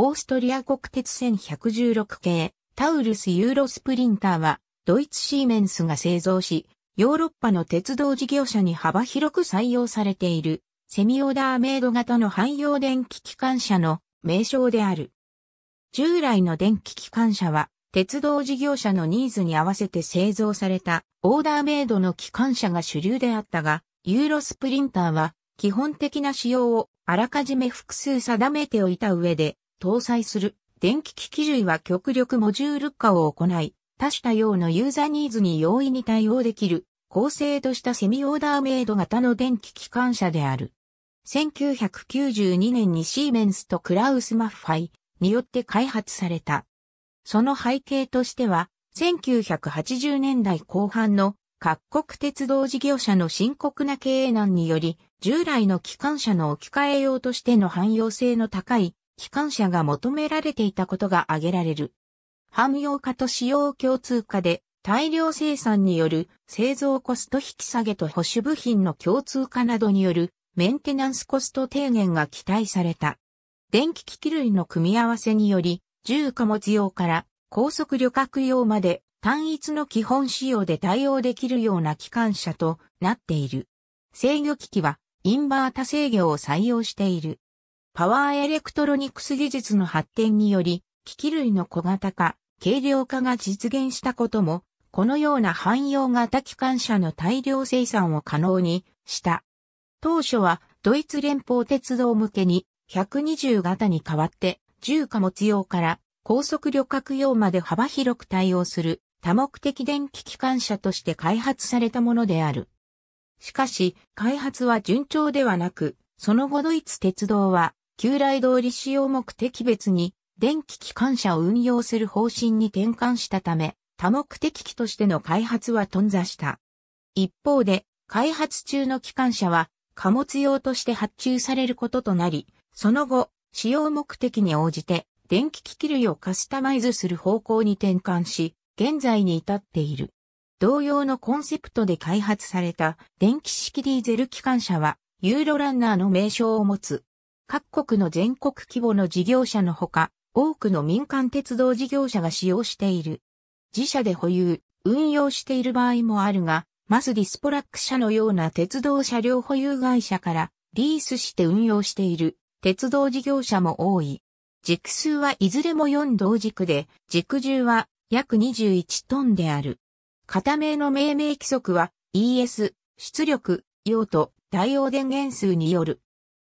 オーストリア国鉄線116系、タウルスユーロスプリンターは、ドイツシーメンスが製造し、ヨーロッパの鉄道事業者に幅広く採用されている、セミオーダーメイド型の汎用電気機関車の名称である。従来の電気機関車は、鉄道事業者のニーズに合わせて製造されたオーダーメイドの機関車が主流であったが、ユーロスプリンターは基本的な仕様をあらかじめ複数定めておいた上で搭載する電気機器類は極力モジュール化を行い、多種多様のユーザーニーズに容易に対応できる、高精度したセミオーダーメイド型の電気機関車である。1992年にシーメンスとクラウス・マッファイによって開発された。その背景としては、1980年代後半の各国鉄道事業者の深刻な経営難により、従来の機関車の置き換え用としての汎用性の高い機関車が求められていたことが挙げられる。汎用化と使用共通化で大量生産による製造コスト引き下げと保守部品の共通化などによるメンテナンスコスト低減が期待された。電気機器類の組み合わせにより、重貨物用から高速旅客用まで単一の基本仕様で対応できるような機関車となっている。制御機器はインバータ制御を採用している。パワーエレクトロニクス技術の発展により、機器類の小型化、軽量化が実現したことも、このような汎用型機関車の大量生産を可能にした。当初はドイツ連邦鉄道向けに120型に代わって重貨物用から高速旅客用まで幅広く対応する多目的電気機関車として開発されたものである。しかし、開発は順調ではなく、その後ドイツ鉄道は旧来通り使用目的別に電気機関車を運用する方針に転換したため、多目的機としての開発は頓挫した。一方で、開発中の機関車は貨物用として発注されることとなり、その後、使用目的に応じて電気機器類をカスタマイズする方向に転換し、現在に至っている。同様のコンセプトで開発された電気式ディーゼル機関車は、ユーロランナーの名称を持つ。各国の全国規模の事業者のほか、多くの民間鉄道事業者が使用している。自社で保有、運用している場合もあるが、マスディスポラック社のような鉄道車両保有会社からリースして運用している鉄道事業者も多い。軸数はいずれも4同軸で、軸重は約21トンである。片名の命名規則は ES、出力、用途、対応電源数による。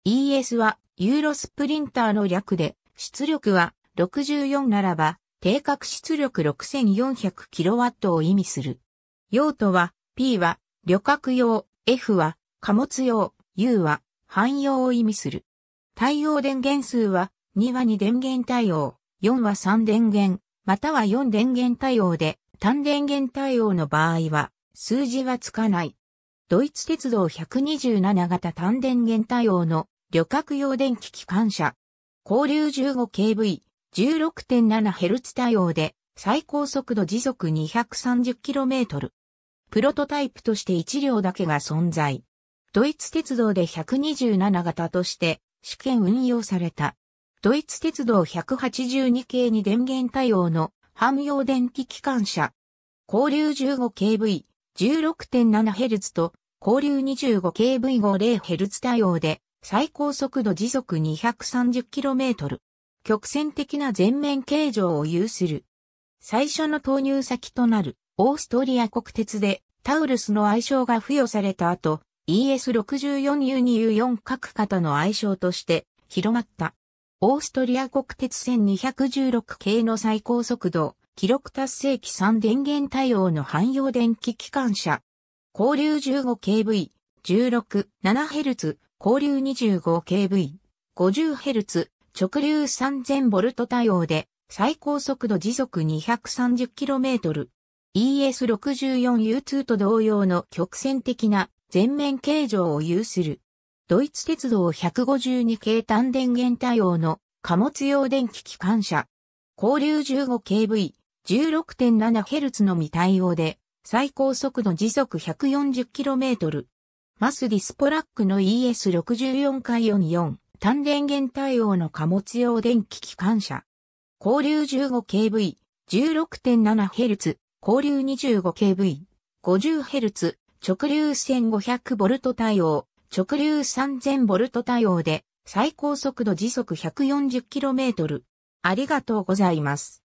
ES はユーロスプリンターの略で、出力は64ならば、定格出力 6400kW を意味する。用途は、P は旅客用、F は貨物用、U は汎用を意味する。対応電源数は、2は2電源対応、4は3電源、または4電源対応で、単電源対応の場合は、数字はつかない。ドイツ鉄道127型単電源対応の旅客用電気機関車。交流 15kV、16.7Hz 対応で、最高速度時速 230km。プロトタイプとして1両だけが存在。ドイツ鉄道で127型として試験運用された。ドイツ鉄道182系に電源対応の汎用電気機関車。交流 15kV、16.7Hz と交流 25kV50Hz 対応で最高速度時速 230km。曲線的な全面形状を有する。最初の投入先となるオーストリア国鉄でタウルスの愛称が付与された後、ES64U2U4 各型の愛称として広まった。オーストリア国鉄線216系の最高速度、記録達成機3電源対応の汎用電気機関車。交流 15kV、16、7Hz、交流 25kV、50Hz、直流 3000V 対応で、最高速度時速 230km。ES64U2 と同様の曲線的な全面形状を有する。ドイツ鉄道152系単電源対応の貨物用電気機関車。交流 15kV、16.7Hz のみ対応で、最高速度時速 140km。マスディスポラックの ES64 回44単電源対応の貨物用電気機関車。交流 15kV、16.7Hz、交流 25kV、50Hz、直流 1500V 対応、直流 3000V 対応で最高速度時速 140km。ありがとうございます。